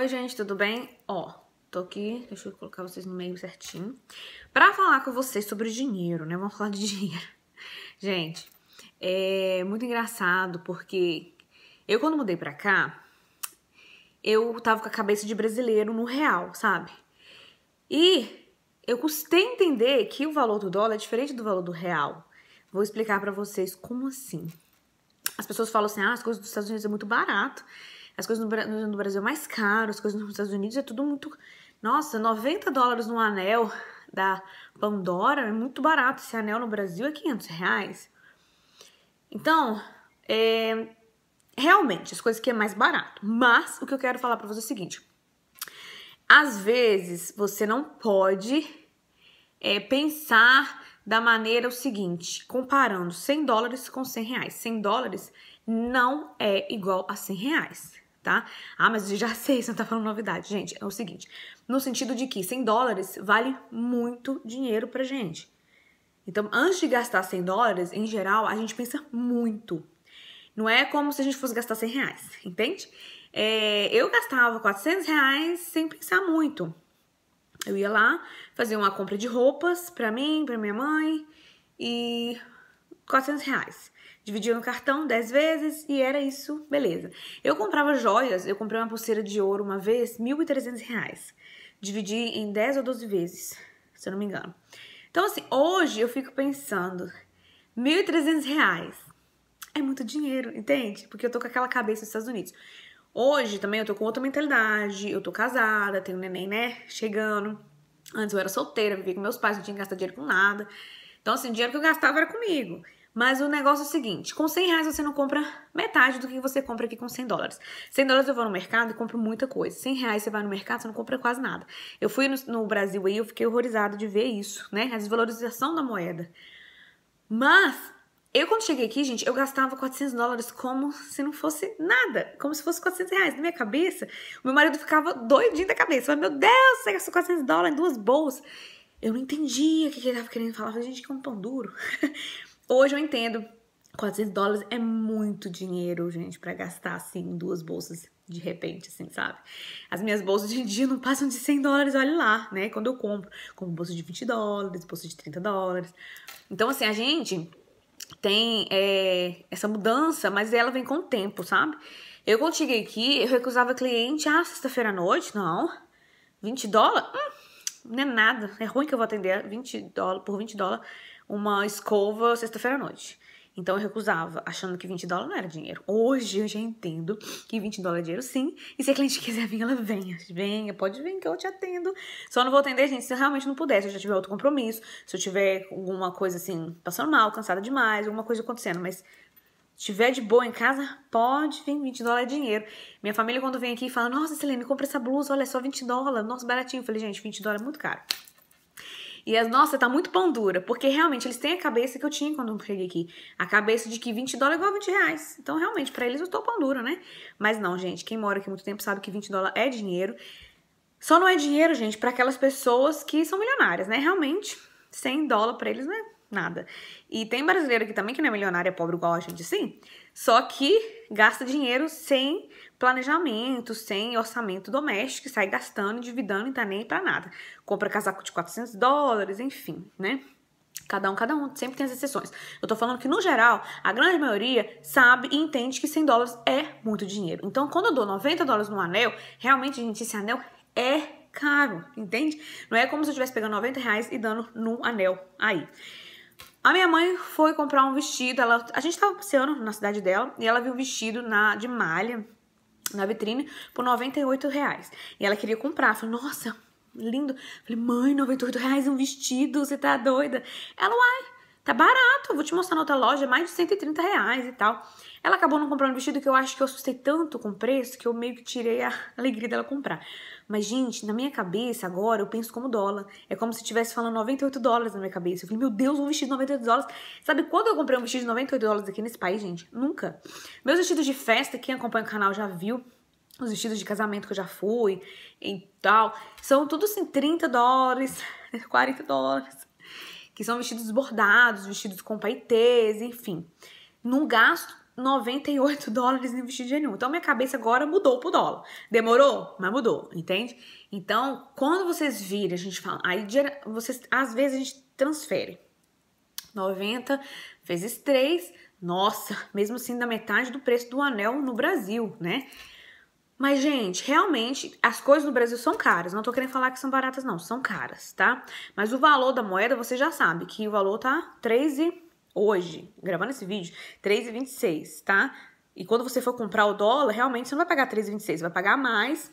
Oi, gente, tudo bem? Ó, tô aqui, deixa eu colocar vocês no meio certinho, pra falar com vocês sobre dinheiro, né? Vamos falar de dinheiro. Gente, é muito engraçado porque eu, quando mudei pra cá, eu tava com a cabeça de brasileiro no real, sabe? E eu custei entender que o valor do dólar é diferente do valor do real. Vou explicar para vocês como assim. As pessoas falam assim: ah, as coisas dos Estados Unidos é muito barato. As coisas no, no Brasil é mais caro, as coisas nos Estados Unidos é tudo muito. Nossa, 90 dólares num anel da Pandora é muito barato. Esse anel no Brasil é 500 reais. Então, é, realmente, as coisas que é mais barato. Mas o que eu quero falar para você é o seguinte: às vezes você não pode é, pensar da maneira o seguinte, comparando 100 dólares com 100 reais. 100 dólares não é igual a 100 reais tá? Ah, mas eu já sei, você não tá falando novidade. Gente, é o seguinte, no sentido de que 100 dólares vale muito dinheiro pra gente. Então, antes de gastar 100 dólares, em geral, a gente pensa muito. Não é como se a gente fosse gastar 100 reais, entende? É, eu gastava 400 reais sem pensar muito. Eu ia lá, fazer uma compra de roupas pra mim, pra minha mãe, e 400 reais dividia no cartão 10 vezes e era isso, beleza. Eu comprava joias, eu comprei uma pulseira de ouro uma vez, 1.300 reais. Dividi em 10 ou 12 vezes, se eu não me engano. Então, assim, hoje eu fico pensando, 1.300 reais é muito dinheiro, entende? Porque eu tô com aquela cabeça dos Estados Unidos. Hoje também eu tô com outra mentalidade, eu tô casada, tenho um neném, né, chegando. Antes eu era solteira, vivia com meus pais, não tinha que gastar dinheiro com nada. Então, assim, o dinheiro que eu gastava era comigo. Mas o negócio é o seguinte: com 100 reais você não compra metade do que você compra aqui com 100 dólares. 100 dólares eu vou no mercado e compro muita coisa. 100 reais você vai no mercado, você não compra quase nada. Eu fui no, no Brasil aí, eu fiquei horrorizada de ver isso, né? A desvalorização da moeda. Mas eu, quando cheguei aqui, gente, eu gastava 400 dólares como se não fosse nada, como se fosse 400 reais. Na minha cabeça, o meu marido ficava doidinho da cabeça. Falei, meu Deus, você gastou 400 dólares em duas bolsas. Eu não entendia o que ele estava querendo falar. falei, gente, que é um pão duro. Hoje eu entendo, 400 dólares é muito dinheiro, gente, para gastar assim duas bolsas de repente, assim, sabe? As minhas bolsas de dia não passam de 100 dólares, olha lá, né? Quando eu compro, como bolsa de 20 dólares, bolsa de 30 dólares. Então, assim, a gente tem é, essa mudança, mas ela vem com o tempo, sabe? Eu quando cheguei aqui, eu recusava cliente, ah, sexta-feira à noite, não. 20 dólares? Hum, não é nada, é ruim que eu vou atender 20 dólares, por 20 dólares uma escova sexta-feira à noite. Então eu recusava, achando que 20 dólares não era dinheiro. Hoje eu já entendo que 20 dólares é dinheiro sim. E se a cliente quiser vir, ela venha. Venha, pode vir que eu te atendo. Só não vou atender, gente, se eu realmente não puder. Se eu já tiver outro compromisso, se eu tiver alguma coisa assim, passando mal, cansada demais, alguma coisa acontecendo. Mas tiver de boa em casa, pode vir, 20 dólares é dinheiro. Minha família, quando vem aqui, fala: Nossa, Selene, compra essa blusa, olha é só, 20 dólares, nossa, baratinho. Eu falei: Gente, 20 dólares é muito caro. E as, é, nossa, tá muito pão dura, porque realmente eles têm a cabeça que eu tinha quando eu cheguei aqui. A cabeça de que 20 dólares é igual a 20 reais. Então, realmente, para eles eu tô pão dura, né? Mas não, gente, quem mora aqui muito tempo sabe que 20 dólares é dinheiro. Só não é dinheiro, gente, para aquelas pessoas que são milionárias, né? Realmente, 100 dólares para eles não é nada. E tem brasileiro aqui também que não é milionário, é pobre igual a gente, sim, só que gasta dinheiro sem planejamento, sem orçamento doméstico, sai gastando, endividando e tá nem para nada. Compra casaco de 400 dólares, enfim, né? Cada um, cada um, sempre tem as exceções. Eu tô falando que, no geral, a grande maioria sabe e entende que 100 dólares é muito dinheiro. Então, quando eu dou 90 dólares no anel, realmente, gente, esse anel é caro, entende? Não é como se eu estivesse pegando 90 reais e dando num anel aí. A minha mãe foi comprar um vestido, ela, a gente estava passeando na cidade dela e ela viu um vestido na, de malha na vitrine por 98 reais. E ela queria comprar, falou, nossa, lindo. falei, mãe, 98 reais um vestido, você tá doida? Ela, uai, tá barato, vou te mostrar na outra loja, é mais de 130 reais e tal. Ela acabou não comprando um vestido que eu acho que eu assustei tanto com o preço que eu meio que tirei a alegria dela comprar. Mas, gente, na minha cabeça agora eu penso como dólar. É como se estivesse falando 98 dólares na minha cabeça. Eu falei, meu Deus, um vestido de 98 dólares. Sabe quando eu comprei um vestido de 98 dólares aqui nesse país, gente? Nunca. Meus vestidos de festa, quem acompanha o canal já viu os vestidos de casamento que eu já fui e tal. São tudo assim, 30 dólares, 40 dólares que são vestidos bordados, vestidos com paetês, enfim. Não gasto 98 dólares em vestido de Então minha cabeça agora mudou pro dólar. Demorou, mas mudou, entende? Então, quando vocês virem, a gente fala, aí vocês às vezes a gente transfere 90 vezes 3, nossa, mesmo assim da metade do preço do anel no Brasil, né? Mas, gente, realmente, as coisas no Brasil são caras. Não tô querendo falar que são baratas, não. São caras, tá? Mas o valor da moeda, você já sabe que o valor tá 13 hoje, gravando esse vídeo, 3,26, tá? E quando você for comprar o dólar, realmente você não vai pagar 3,26, vai pagar mais,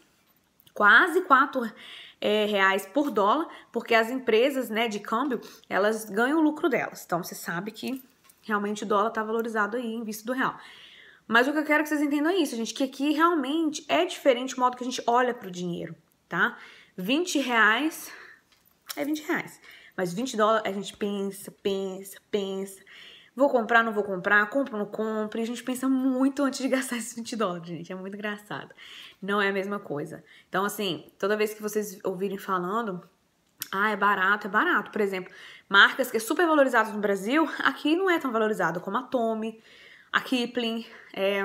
quase 4 é, reais por dólar, porque as empresas, né, de câmbio, elas ganham o lucro delas. Então, você sabe que realmente o dólar tá valorizado aí em vista do real. Mas o que eu quero que vocês entendam é isso, gente, que aqui realmente é diferente o modo que a gente olha para o dinheiro, tá? 20 reais é 20 reais. Mas 20 dólares a gente pensa, pensa, pensa. Vou comprar, não vou comprar, compro, não compro. E a gente pensa muito antes de gastar esses 20 dólares, gente. É muito engraçado. Não é a mesma coisa. Então, assim, toda vez que vocês ouvirem falando, ah, é barato, é barato. Por exemplo, marcas que é super valorizadas no Brasil, aqui não é tão valorizado como a Tommy a Kipling. É,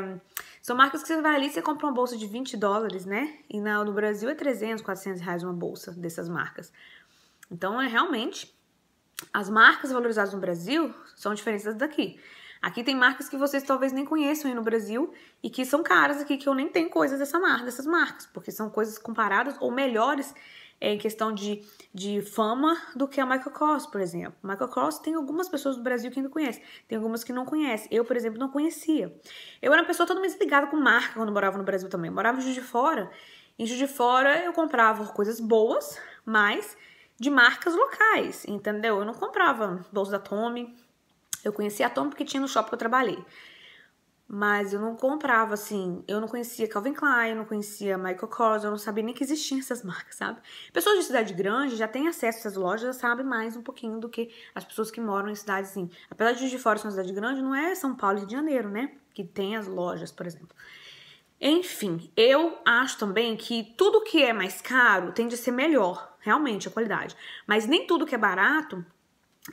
são marcas que você vai ali e você compra uma bolsa de 20 dólares, né? E na, no Brasil é 300, 400 reais uma bolsa dessas marcas. Então é realmente, as marcas valorizadas no Brasil são diferentes das daqui. Aqui tem marcas que vocês talvez nem conheçam aí no Brasil e que são caras aqui, que eu nem tenho coisas dessa marca, dessas marcas, porque são coisas comparadas ou melhores é em questão de, de fama do que a Michael Kors, por exemplo. Michael Kors tem algumas pessoas do Brasil que ainda conhecem, tem algumas que não conhecem. Eu, por exemplo, não conhecia. Eu era uma pessoa totalmente ligada com marca quando morava no Brasil também. Eu morava em Juiz de Fora. Em Juiz de Fora eu comprava coisas boas, mas de marcas locais, entendeu? Eu não comprava bolsa da Tommy, eu conheci a Tom porque tinha no shopping que eu trabalhei mas eu não comprava assim. Eu não conhecia Calvin Klein, eu não conhecia Michael Kors, eu não sabia nem que existiam essas marcas, sabe? Pessoas de cidade grande já têm acesso a essas lojas, sabem mais um pouquinho do que as pessoas que moram em cidades assim. Apesar de Juiz de Fora ser uma cidade grande, não é São Paulo e Rio de Janeiro, né? Que tem as lojas, por exemplo. Enfim, eu acho também que tudo que é mais caro tende a ser melhor, realmente, a qualidade. Mas nem tudo que é barato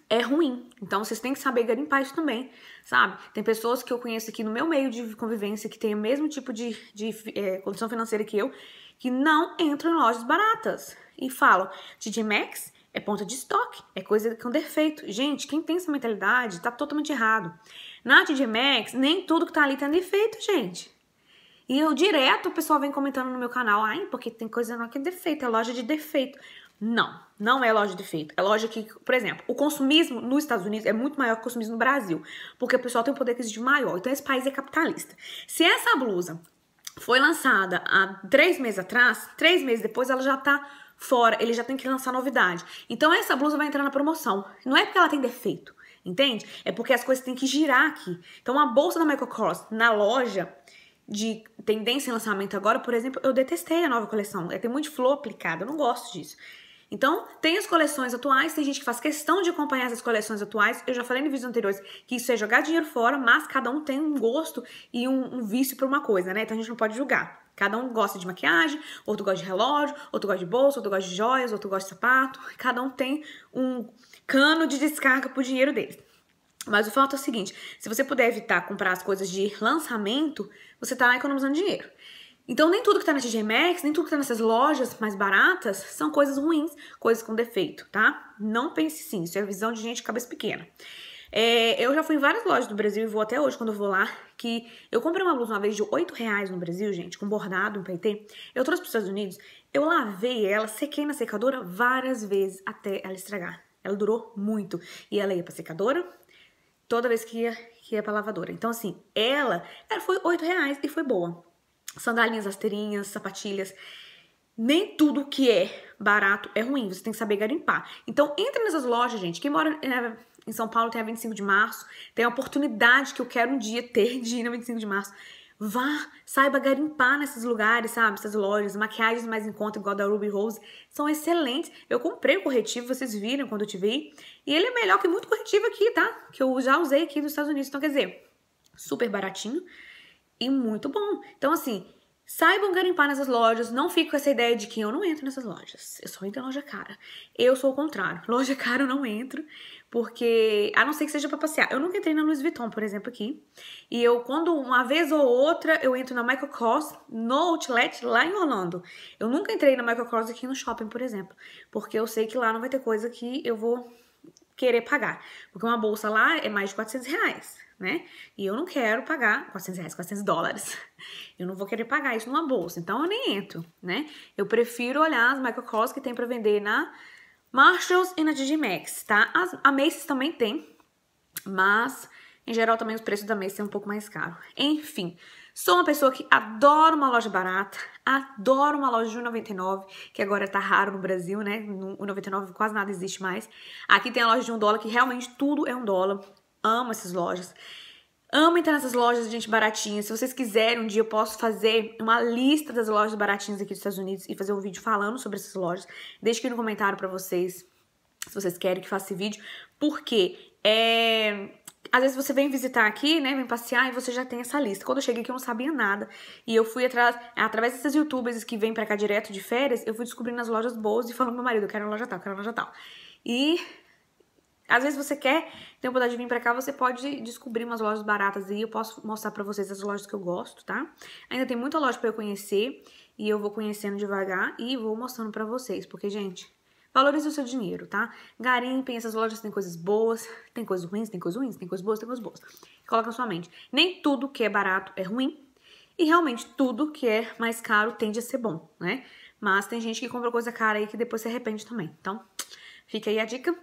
é ruim. Então vocês têm que saber garimpar isso também, sabe? Tem pessoas que eu conheço aqui no meu meio de convivência que tem o mesmo tipo de, de é, condição financeira que eu, que não entram em lojas baratas e falam: Didi Max é ponta de estoque, é coisa com defeito. Gente, quem tem essa mentalidade tá totalmente errado. Na Didi Max, nem tudo que tá ali tem tá defeito, gente. E eu direto, o pessoal vem comentando no meu canal, ai, porque tem coisa não que é defeito, é loja de defeito. Não, não é loja de feito. É loja que, por exemplo, o consumismo nos Estados Unidos é muito maior que o consumismo no Brasil, porque o pessoal tem um poder de maior. Então esse país é capitalista. Se essa blusa foi lançada há três meses atrás, três meses depois ela já tá fora, ele já tem que lançar novidade. Então essa blusa vai entrar na promoção. Não é porque ela tem defeito, entende? É porque as coisas têm que girar aqui. Então a bolsa da Michael Kors na loja de tendência em lançamento agora, por exemplo, eu detestei a nova coleção. É tem muito flor aplicada, eu não gosto disso. Então, tem as coleções atuais, tem gente que faz questão de acompanhar essas coleções atuais. Eu já falei em vídeos anteriores que isso é jogar dinheiro fora, mas cada um tem um gosto e um, um vício para uma coisa, né? Então a gente não pode julgar. Cada um gosta de maquiagem, outro gosta de relógio, outro gosta de bolsa, outro gosta de joias, outro gosta de sapato. Cada um tem um cano de descarga pro dinheiro dele. Mas o fato é o seguinte: se você puder evitar comprar as coisas de lançamento, você tá economizando dinheiro. Então, nem tudo que tá na TJ Maxx, nem tudo que tá nessas lojas mais baratas são coisas ruins, coisas com defeito, tá? Não pense sim, isso é visão de gente de cabeça pequena. É, eu já fui em várias lojas do Brasil e vou até hoje quando eu vou lá, que eu comprei uma blusa uma vez de 8 reais no Brasil, gente, com bordado, um PT. Eu trouxe para os Estados Unidos, eu lavei ela, sequei na secadora várias vezes até ela estragar. Ela durou muito. E ela ia pra secadora toda vez que ia, que ia pra lavadora. Então, assim, ela, ela foi 8 reais e foi boa sandalinhas, asteirinhas, sapatilhas. Nem tudo que é barato é ruim, você tem que saber garimpar. Então, entre nessas lojas, gente. Quem mora é, em São Paulo tem a 25 de março, tem a oportunidade que eu quero um dia ter de ir na 25 de março. Vá, saiba garimpar nesses lugares, sabe? Essas lojas, maquiagens mais em conta, igual da Ruby Rose, são excelentes. Eu comprei o corretivo, vocês viram quando eu tive. E ele é melhor que muito corretivo aqui, tá? Que eu já usei aqui nos Estados Unidos. Então, quer dizer, super baratinho e muito bom. Então, assim, saibam garimpar nessas lojas, não fico com essa ideia de que eu não entro nessas lojas, eu só entro em loja cara. Eu sou o contrário, loja cara eu não entro, porque, a não ser que seja para passear. Eu nunca entrei na Louis Vuitton, por exemplo, aqui, e eu, quando uma vez ou outra, eu entro na Michael Kors, no Outlet, lá em Orlando. Eu nunca entrei na Michael Kors aqui no shopping, por exemplo, porque eu sei que lá não vai ter coisa que eu vou querer pagar. Porque uma bolsa lá é mais de 400 reais, né? E eu não quero pagar 400 reais, 400 dólares. Eu não vou querer pagar isso numa bolsa, então eu nem entro, né? Eu prefiro olhar as microcross que tem para vender na Marshalls e na Digimax, tá? As, a Macy's também tem, mas em geral também os preços da Macy's são um pouco mais caros. Enfim, sou uma pessoa que adora uma loja barata, Adoro uma loja de 1,99, que agora tá raro no Brasil, né? O quase nada existe mais. Aqui tem a loja de 1 dólar, que realmente tudo é 1 dólar. Amo essas lojas. Amo entrar nessas lojas, gente, baratinha. Se vocês quiserem, um dia eu posso fazer uma lista das lojas baratinhas aqui dos Estados Unidos e fazer um vídeo falando sobre essas lojas. Deixa aqui no comentário pra vocês, se vocês querem que faça esse vídeo. Porque é, às vezes você vem visitar aqui, né, vem passear e você já tem essa lista. Quando eu cheguei aqui eu não sabia nada e eu fui atrás, através desses youtubers que vêm para cá direto de férias, eu fui descobrindo as lojas boas e falando pro meu marido, eu quero uma loja tal, eu quero uma loja tal. E às vezes você quer ter a oportunidade de vir pra cá, você pode descobrir umas lojas baratas e eu posso mostrar pra vocês as lojas que eu gosto, tá? Ainda tem muita loja pra eu conhecer e eu vou conhecendo devagar e vou mostrando pra vocês, porque, gente, Valorize o seu dinheiro, tá? Garimpem, essas lojas tem coisas boas, tem coisas ruins, tem coisas ruins, tem coisas boas, tem coisas boas. Coloca na sua mente. Nem tudo que é barato é ruim, e realmente tudo que é mais caro tende a ser bom, né? Mas tem gente que compra coisa cara aí que depois se arrepende também. Então, fica aí a dica.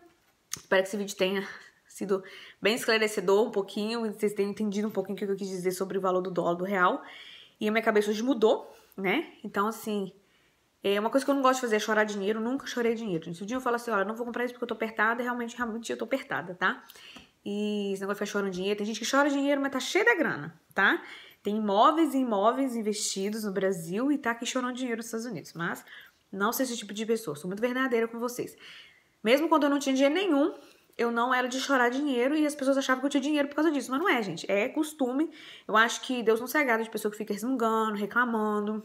Espero que esse vídeo tenha sido bem esclarecedor um pouquinho, e vocês tenham entendido um pouquinho o que eu quis dizer sobre o valor do dólar do real. E a minha cabeça hoje mudou, né? Então, assim, é uma coisa que eu não gosto de fazer é chorar dinheiro, nunca chorei dinheiro. Se um dia eu falo assim, olha, não vou comprar isso porque eu tô apertada, realmente, realmente eu tô apertada, tá? E esse negócio de chorar chorando dinheiro, tem gente que chora dinheiro, mas tá cheia da grana, tá? Tem imóveis e imóveis investidos no Brasil e tá aqui chorando dinheiro nos Estados Unidos, mas não sou esse tipo de pessoa, sou muito verdadeira com vocês. Mesmo quando eu não tinha dinheiro nenhum, eu não era de chorar dinheiro e as pessoas achavam que eu tinha dinheiro por causa disso. Mas não é, gente. É costume. Eu acho que Deus não se agrada de pessoa que fica resmungando, reclamando.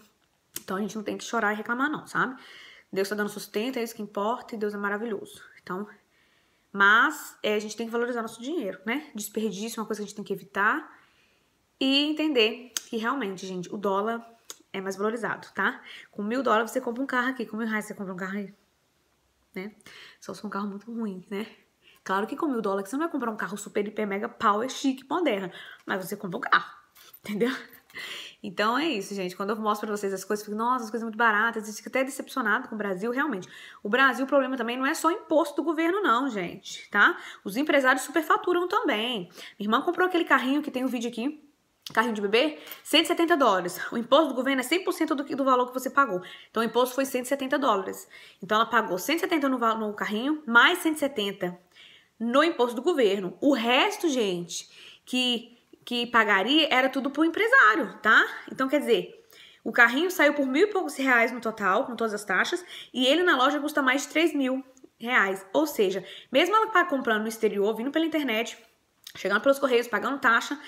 Então a gente não tem que chorar e reclamar, não, sabe? Deus está dando sustento, é isso que importa, e Deus é maravilhoso. Então, mas é, a gente tem que valorizar nosso dinheiro, né? Desperdício é uma coisa que a gente tem que evitar e entender que realmente, gente, o dólar é mais valorizado, tá? Com mil dólares você compra um carro aqui, com mil reais você compra um carro aí, né? Só se for um carro muito ruim, né? Claro que com mil dólares você não vai comprar um carro super, hiper, mega, power, chique, moderno, mas você compra um carro, entendeu? Então é isso, gente. Quando eu mostro pra vocês as coisas, eu fico, nossa, as coisas muito baratas, eu fico até decepcionado com o Brasil, realmente. O Brasil, o problema também não é só imposto do governo, não, gente, tá? Os empresários superfaturam também. Minha irmã comprou aquele carrinho que tem o um vídeo aqui, carrinho de bebê, 170 dólares. O imposto do governo é 100% do, do valor que você pagou. Então, o imposto foi 170 dólares. Então, ela pagou 170 no, no carrinho, mais 170 no imposto do governo. O resto, gente, que que pagaria era tudo pro empresário, tá? Então, quer dizer, o carrinho saiu por mil e poucos reais no total, com todas as taxas, e ele na loja custa mais de 3 mil reais. Ou seja, mesmo ela tá comprando no exterior, vindo pela internet, chegando pelos correios, pagando taxa,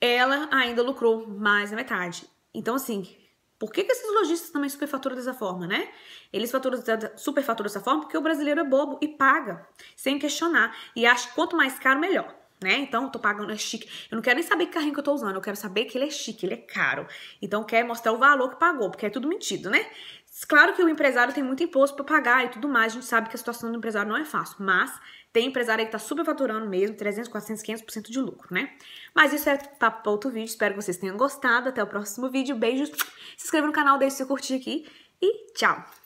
ela ainda lucrou mais da metade. Então, assim, por que, que esses lojistas também superfaturam dessa forma, né? Eles faturam, superfaturam dessa forma porque o brasileiro é bobo e paga, sem questionar, e acha que quanto mais caro, melhor né? Então, eu tô pagando, é chique. Eu não quero nem saber que carrinho que eu tô usando, eu quero saber que ele é chique, ele é caro. Então, quer mostrar o valor que pagou, porque é tudo mentido, né? Claro que o empresário tem muito imposto para pagar e tudo mais, a gente sabe que a situação do empresário não é fácil, mas tem empresário aí que tá faturando mesmo, 300, 400, 500% de lucro, né? Mas isso é papo para outro vídeo, espero que vocês tenham gostado, até o próximo vídeo, beijos, se inscreva no canal, deixe seu curtir aqui e tchau!